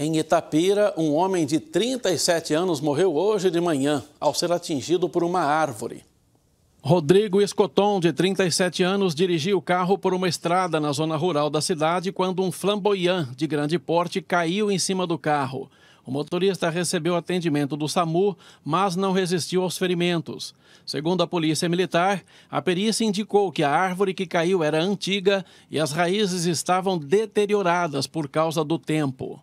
Em Itapira, um homem de 37 anos morreu hoje de manhã ao ser atingido por uma árvore. Rodrigo Escoton, de 37 anos, dirigiu o carro por uma estrada na zona rural da cidade quando um flamboyant de grande porte caiu em cima do carro. O motorista recebeu atendimento do SAMU, mas não resistiu aos ferimentos. Segundo a Polícia Militar, a perícia indicou que a árvore que caiu era antiga e as raízes estavam deterioradas por causa do tempo.